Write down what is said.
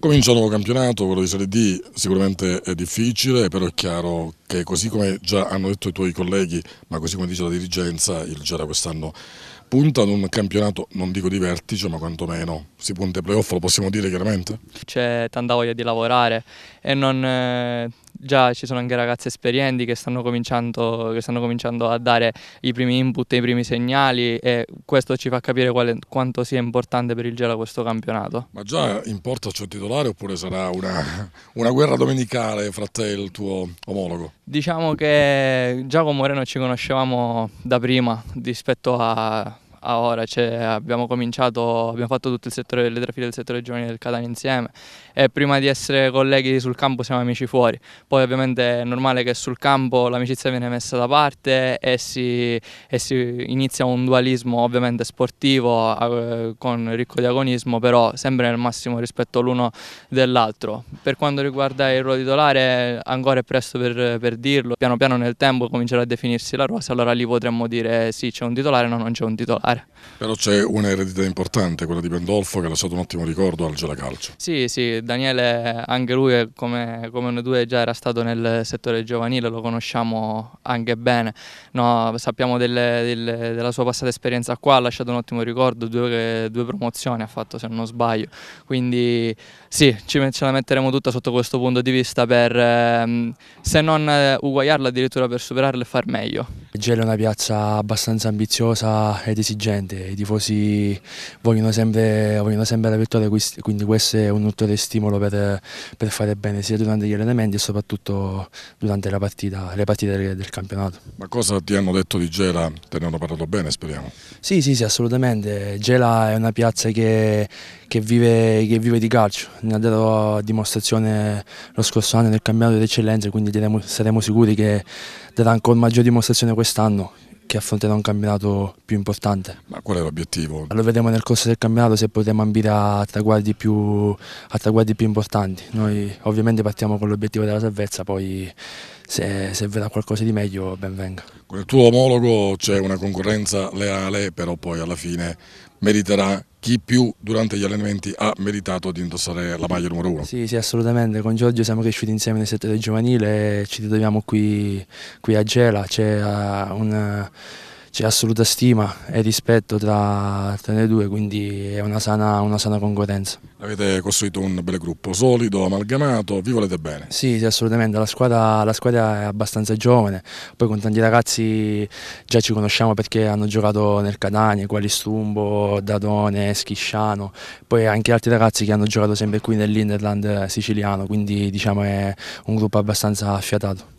Comincia un nuovo campionato, quello di Serie D sicuramente è difficile, però è chiaro che così come già hanno detto i tuoi colleghi, ma così come dice la dirigenza, il Gera quest'anno punta ad un campionato, non dico di vertice, ma quantomeno si punta ai playoff, lo possiamo dire chiaramente? C'è tanta voglia di lavorare e non eh, già ci sono anche ragazze esperienti che stanno cominciando, che stanno cominciando a dare i primi input, i primi segnali e questo ci fa capire quale, quanto sia importante per il Gela questo campionato. Ma già in porta c'è un titolare oppure sarà una, una guerra domenicale fra te e il tuo omologo? Diciamo che già con Moreno ci conoscevamo da prima rispetto a a ora, cioè abbiamo cominciato, abbiamo fatto tutto il settore delle trafile del settore giovanile del Catania insieme e prima di essere colleghi sul campo siamo amici fuori, poi ovviamente è normale che sul campo l'amicizia viene messa da parte e si, e si inizia un dualismo ovviamente sportivo eh, con ricco di agonismo, però sempre nel massimo rispetto l'uno dell'altro. Per quanto riguarda il ruolo titolare ancora è presto per, per dirlo, piano piano nel tempo comincerà a definirsi la rosa, allora lì potremmo dire sì c'è un titolare, no non c'è un titolare fare. Però c'è un'eredità importante, quella di Pendolfo, che ha lasciato un ottimo ricordo al Calcio. Sì, sì, Daniele, anche lui eh, come, come noi due già era stato nel settore giovanile, lo conosciamo anche bene, no, sappiamo delle, delle, della sua passata esperienza qua, ha lasciato un ottimo ricordo, due, due promozioni ha fatto se non sbaglio, quindi sì, ci, ce la metteremo tutta sotto questo punto di vista per, ehm, se non eh, uguagliarla addirittura per superarla e far meglio. Gela è una piazza abbastanza ambiziosa ed esigente, i tifosi vogliono sempre, vogliono sempre la vittoria, quindi questo è un ulteriore stimolo per, per, fare bene sia durante gli allenamenti e soprattutto durante partita, le partite del, del, campionato. Ma cosa ti hanno detto di Gela? Te ne hanno parlato bene speriamo? Sì, sì, sì, assolutamente. Gela è una piazza che che vive, che vive di calcio, ne ha dato dimostrazione lo scorso anno nel campionato d'eccellenza, quindi saremo sicuri che darà ancora maggior dimostrazione quest'anno che affronterà un campionato più importante. Ma qual è l'obiettivo? Lo vedremo nel corso del campionato se potremo ambire a traguardi più, a traguardi più importanti. Noi ovviamente partiamo con l'obiettivo della salvezza, poi se, se verrà qualcosa di meglio ben venga. Con il tuo omologo c'è una concorrenza leale, però poi alla fine meriterà chi più durante gli allenamenti ha meritato di indossare la maglia numero uno. Sì, sì, assolutamente. Con Giorgio siamo cresciuti insieme nel settore giovanile, e ci ritroviamo qui, qui a Gela, c'è uh, un c'è assoluta stima e rispetto tra, tra le due, quindi è una sana, una sana, concorrenza. Avete costruito un bel gruppo solido, amalgamato, vi volete bene? Sì, sì assolutamente, la squadra, la squadra, è abbastanza giovane, poi con tanti ragazzi già ci conosciamo perché hanno giocato nel Catania, Qualistumbo, Dadone, Schisciano, poi anche altri ragazzi che hanno giocato sempre qui nell'Inderland siciliano, quindi diciamo è un gruppo abbastanza affiatato.